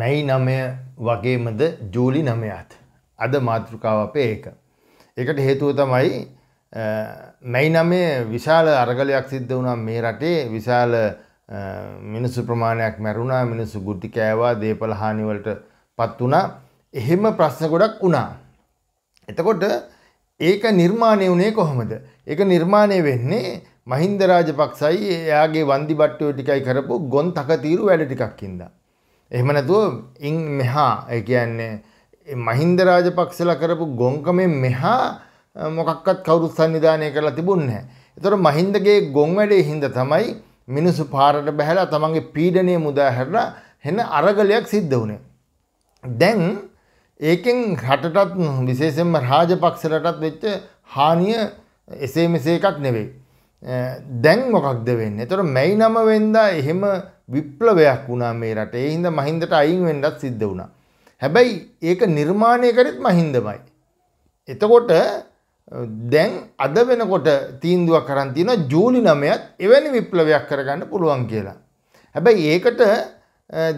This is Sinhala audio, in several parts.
මැයි නමය වගේමද ජූලි නමයත්. අද මාතෘකාව අපේ ඒක. එකට හේතුව තමයි මැයි නමේ විශාල අරගලයක් සිද්ධ වුණා මේ රටේ විශාල මිනිස්සු ප්‍රමාණයක් මැරුණා මිනිස්සු ගුටි කෑවා දේපල හානිවලට පත් වුණා එහෙම ප්‍රශ්න ගොඩක් වුණා. එතකොට ඒක නිර්මාණය වුණේ කොහොමද? ඒක නිර්මාණය වෙන්නේ මහින්ද රාජපක්ෂයි එයාගේ වන්දි බට්ටෝ ටිකයි කරපු ගොන් තකතිරු වැඩ ටිකක් හින්දා. එහෙම නැතුව ඉන් මෙහා ඒ කියන්නේ මහින්ද රාජපක්ෂලා කරපු ගොංකමෙන් මෙහා මොකක්වත් කවුරුත් සංවිධානය කරලා තිබුණේ නැහැ. ඒතර මහින්දගේ ගොන් වැඩේ හින්දා තමයි මිනිසු පාරට බැහැලා තමන්ගේ පීඩනය මුදා හැරලා හෙන අරගලයක් සිද්ධ වුණේ. දැන් ඒකෙන් රටටත් විශේෂයෙන්ම රාජපක්ෂලටත් වෙච්ච හානිය එසේ මෙසේ එකක් නෙවෙයි. දැන් මොකක්ද වෙන්නේ? ඒතර මැයි නම වෙන්දා එහෙම විප්ලවයක් වුණා මේ රටේ. ඒ හින්දා මහින්දට අයින් වෙන්නත් සිද්ධ වුණා. හැබැයි ඒක නිර්මාණය කරෙත් මහින්දමයි. එතකොට දැන් අද වෙනකොට තීන්දුවක් කරන් තියෙනවා ජූලි 9ත් එවැනි විප්ලවයක් කරගන්න පුළුවන් කියලා. හැබැයි ඒකට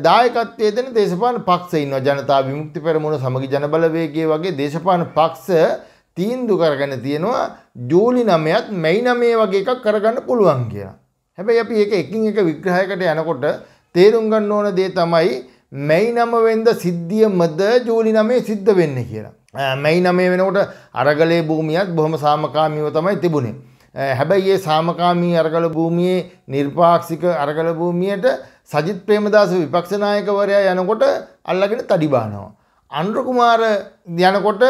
දායකත්වයේ දෙන දේශපාලන පක්ෂ ඉන්නවා ජනතා විමුක්ති පෙරමුණ සමගි ජනබලවේගය වගේ දේශපාලන පක්ෂ තීන්දුව කරගෙන තියෙනවා ජූලි 9ත් මැයි 9 වගේ එකක් කරගන්න පුළුවන් කියලා. හැබැයි අපි ඒක එකින් එක විග්‍රහයකට යනකොට තේරුම් ගන්න ඕන දේ තමයි මැයි නමවෙන්ද සිද්ධිය මද ජූලි නමේ සිද්ධ වෙන්න කියලා. මැයි නමේ වෙනකොට අරගලේ භූමියත් බොහොම සාමකාමීව තමයි තිබුණේ. හැබැයි ඒ සාමකාමී අරගල භූමියේ නිර්පාක්ෂික අරගල භූමියට සජිත් ප්‍රේමදාස විපක්ෂනායකවරයා යනකොට අල්ලගෙන තඩිබානවා. අනුර කුමාර යනකොට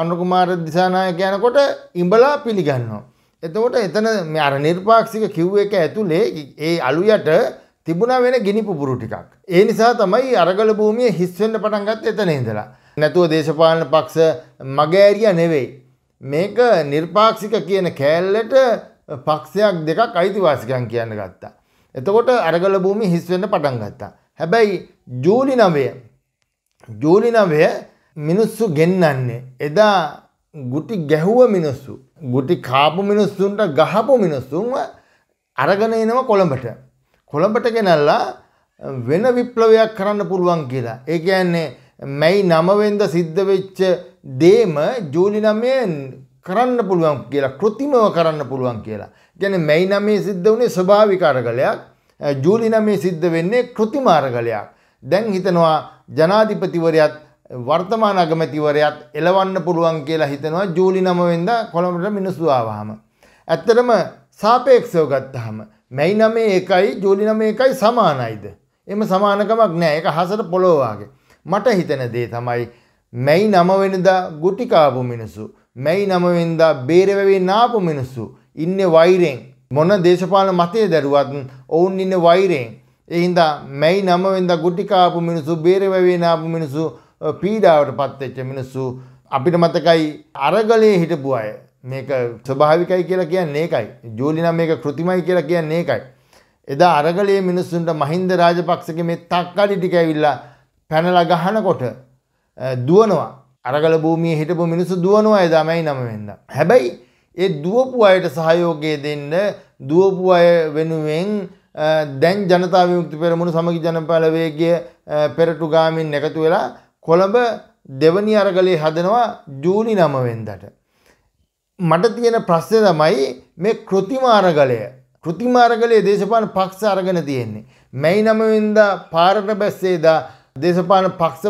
අනුර කුමාර දිසානායක යනකොට ඉඹලා පිළිගන්නවා. එතකොට එතන අර නිර්පාක්ෂික කිව් එක ඇතුලේ ඒ අලුයට තිබුණා වෙන ගිනිපුපුරු ටිකක්. ඒ නිසා තමයි අරගල භූමිය හිස් වෙන්න පටන් ගත්තේ එතන ඉඳලා. නැතුව දේශපාලන පක්ෂ මගෑරියා නෙවෙයි. මේක නිර්පාක්ෂික කියන කෑල්ලට පක්ෂයක් දෙකක් අයිතිවාසිකම් කියන්න ගත්තා. එතකොට අරගල භූමිය හිස් වෙන්න පටන් ගත්තා. හැබැයි ජූලි 9 ජූලි 9 මිනිස්සු ගෙන්නන්නේ එදා ගුටි ගැහුව මිනිස්සු ගුටි කාපු මිනිස්සුන්ට ගහපු මිනිස්සුන්ව අරගෙන එනවා කොළඹට. කොළඹට ගෙනල්ලා වෙන විප්ලවයක් කරන්න පුළුවන් කියලා. ඒ කියන්නේ මැයි නමවෙන්ද සිද්ධ වෙච්ච දේම ජූලි නමයෙන් කරන්න පුළුවන් කියලා කෘතිමව කරන්න පුළුවන් කියලා. ගැන මැයි නමේ සිද්ධ වනේ ස්භාවිකාරගලයක් ජූලි නමේ සිද්ධ වෙන්නේ කෘතිමාරගලයක්. දැන් හිතනවා ජනාධිපතිවරයත් වර්තමාන අගමැතිවරයත් එලවන්න පුළුවන් කියලා හිතනවා ජූලි නමවෙද කොළඹට මිනිස්සුවාවාහම. ඇත්තටම සාපේක්ෂව ගත්තහම මැයි නමේ එකයි ජූලි නම එකයි සමානයිද. එම සමානකමක් නෑ එක හසට පොලෝවාගේ. මට හිතන දේ තමයි මැයි නමවෙනදා ගුටිකාපු මිනිසු. මැයි නමවෙන්දා බේරවැවේ නාපු මිනිස්සු. ඉන්න වෛරෙන් මොන දේශපාල මතය දැරුවත් ඔවුන් ඉන්න වෛරයෙන්. එහින්දා මැයි නමවෙද ගුටිකාපු මිනිසු බේරවැවේ නාපු මිනිසු පීඩාවට පත්වෙච්ච මිනිස්සු අපිට මතකයි අරගලේ හිටපු අය මේක ස්වභාවිකයි කියලා කියන්නේ ඒකයි ජූලිනම් මේක කෘතිමයි කියලා කියන්නේ ඒකයි එදා අරගලයේ මිනිස්සුන්ට මහින්ද රාජපක්ෂගේ මේ තක්කඩි ටික ඇවිල්ලා පැනලා ගහනකොට දුවනවා අරගල භූමියේ හිටපු මිනිස්සු දුවනවා එදා මයි නම වෙන්න හැබැයි ඒ දුවපු අයට සහයෝගය දෙන්න දුවපු අය වෙනුවෙන් දැන් ජනතා විමුක්ති පෙරමුණු සමගි ජනපල වේගය පෙරටුගාමින් එකතු වෙලා කොළඹ දෙවනි අරගලේ හදනවා ජූනි නමවෙන්දට. මට තියෙන ප්‍රශ්නය තමයි මේ කෘතිමාරගලය කෘතිමාරගලයේ දේශපාන පක්ෂ අරගෙන තියෙන්නේ. මැයි නමවෙන්ද පාරට බැස්සේදා දේශපාන පක්ෂ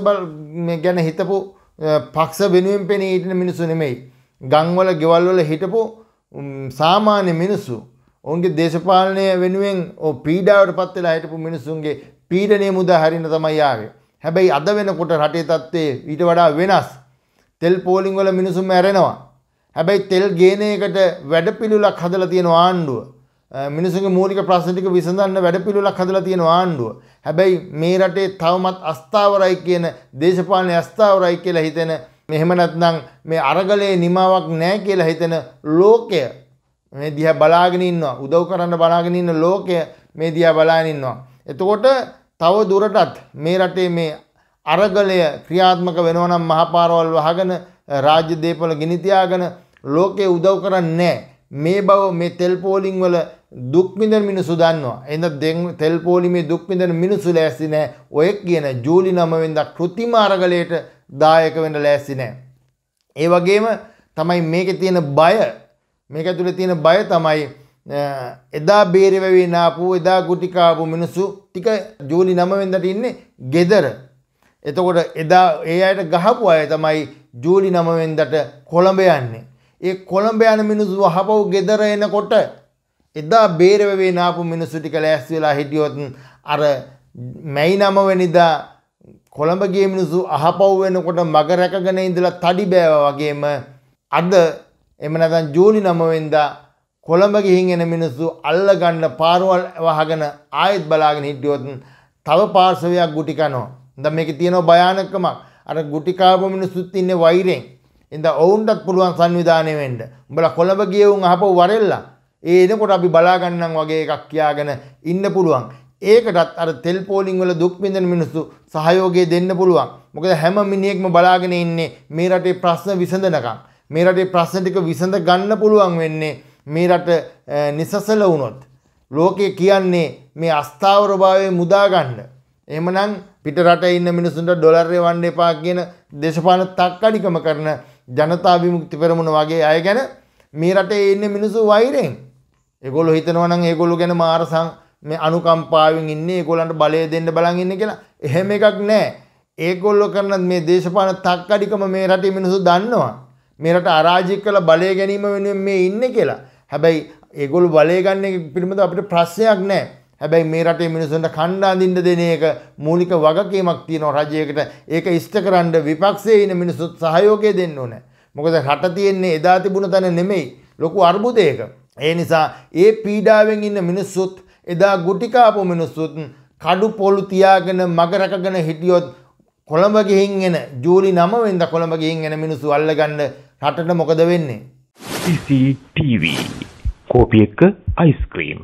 ගැන හිතපු පක්ෂ වෙනුවෙන් පෙනී හිටින මිනිසු නෙමෙයි. ගංවල ගෙවල්වල හිටපු සාමාන්‍ය මිනිස්සු. ඔවුන්ගේ දේශපාලනය වෙනුවෙන් ඕ පීඩාවට පත්වෙලා හිටපු මිනිසුන්ගේ පීඩනය මුදා හරින්න තමයි ආවේ. හැබැයි අද වෙනකොට රටේ තත්ත්වය ඊට වඩා වෙනස්. තෙල් පෝලිං වල මිනිසුන් මැරෙනවා. හැබැයි තෙල් ගේන එකට වැඩපිළිවෙලක් හදලා තියෙන ආණ්ඩුව. මිනිසුන්ගේ මූලික ප්‍රශ්න ටික විසඳන්න වැඩපිළිවෙලක් හදලා තියෙන ආණ්ඩුව. හැබැයි මේ රටේ තවමත් අස්ථාවරයි කියන දේශපාලන අස්ථාවරයි කියලා හිතෙන මෙහෙම නැත්නම් මේ අරගලේ නිමාවක් නැහැ කියලා හිතෙන ලෝකය මේ දිහා බලාගෙන ඉන්නවා. උදව් කරන්න බලාගෙන ඉන්න ලෝකය මේ දිහා බලාගෙන ඉන්නවා. එතකොට තව දුරටත් මේ රටේ මේ අරගලය ක්‍රියාත්මක වෙනවනම් මහපාරවල් වහගෙන රාජ්‍ය දේපල ගිනිතියාගෙන ලෝකේ උදව් කරන්නේ මේ බව මේ තෙල් පෝලිං වල දුක් විඳින මිනිසු දන්නවා. එහෙනම් තෙල් පෝලිමේ දුක් විඳින මිනිසු ලෑස්ති නැහැ. ඔය කියන ජූලි 9 වෙනිදා કૃතිම අරගලයට දායක වෙන්න ලෑස්ති නැහැ. ඒ වගේම තමයි මේකේ තියෙන බය මේක ඇතුලේ තියෙන බය තමයි එදා බේරවැවේ නාපු එදා ගුටිකාපු මිනිස්සු ටික ජූලි නමවෙදට ඉන්නේ ගෙදර. එතකොට එදා ඒ අයට ගහපු අය තමයි ජූලි නමවෙන්දට කොළඹ යන්නේ. ඒ කොළඹ යන මිනිසු හපව් ගෙදර එනකොට එදා බේරවවේ නාපු මිනිස්සු ටික ලෑස් වෙලා හිටියොත් අර මැයි නමවැනිදා කොළඹගේ මිනිසු අහපව් වෙනකොට මග රැකගෙන ඉඳලා තඩි බෑව වගේම අද එම නැතන් ජූලි නමවෙන්දා කොළඹ ගිහින් එන මිනිස්සු අල්ලගන්න පාරවල් වහගෙන ආයෙත් බලාගෙන හිටියොත් තව පාර්ශවයක් ගුටි කනවා. දැන් මේකේ තියෙන භයානකමක් අර ගුටි කාපු මිනිස්සුත් ඉන්නේ වෛරෙන්. ඉඳ ඔවුන්ටත් පුළුවන් සංවිධානය වෙන්න. උඹලා කොළඹ ගිය උන් අහපෝ වරෙල්ලා. ඒ එනකොට අපි බලාගන්නම් වගේ එකක් කියාගෙන ඉන්න පුළුවන්. ඒකටත් අර තෙල් පෝලිං වල දුක් විඳින මිනිස්සු සහයෝගය දෙන්න පුළුවන්. මොකද හැම මිනිහෙක්ම බලාගෙන ඉන්නේ මේ රටේ ප්‍රශ්න විසඳනකම්. මේ රටේ ප්‍රශ්න ටික විසඳ ගන්න පුළුවන් වෙන්නේ මේ රට නිසසල වුණොත්. ලෝකය කියන්නේ මේ අස්ථාවරභාවය මුදාගන්න. එමනම් පිට රට ඉන්න මිනිසුන්ට ඩොලර්ය වන්ඩ එපා කියන දේශපාන තක්කඩිකම කරන ජනතාවිමුක්ති පෙරමුණ වගේ අය ගැන මේ රටේ ඉන්න මිනිසු වෛරෙන්. එගොලු හිතනවනං ඒගොලු ගැන මාරසං මේ අනුකම්පාවෙන් ඉන්නේ ගොලන්ට බලය දෙන්න බලන් ඉන්න කියලා එහෙම එකක් නෑ ඒගොල්ලො කරන මේ දේශපාන තක්කඩිකම මේ රටේ මිනිසු දන්නවා. මේරට අරාජික කළ බලය ගැනීම වෙනුවෙන් මේ ඉන්න කියලා හැබැයි ඒගොල් බලය ගන්න පිළිබඳ අපිට ප්‍රශ්නයක් නෑ හැබැයි මේ රටේ මිනිසුන්ට කණ්ඩාඳින්න දෙන එක මූලික වගකීමක් තියෙනවා රජයකට ඒක ඉෂ්ට කරන්න විපක්ෂයේ ඉන්න මිනිසුත් සහයෝගය දෙන්න ඕනේ. මොකද රට තියෙන්නේ එදා තිබුණ තැන නෙමෙයි ලොකු අර්බුදයක. ඒ නිසා ඒ පීඩාවෙන් ඉන්න මිනිස්සුත් එදා ගුටි කාපු මිනිස්සුත් කඩු පොළු තියාගෙන මග රැකගෙන හිටියොත් කොළඹ ගිහින් එන ජූලි 9 වෙනිදා කොළඹ ගිහින් එන මිනිස්සු අල්ලගන්න රටට මොකද වෙන්නේ? ඉසි ටීවී කෝපි එක්ක අයිස්ක්‍රීම්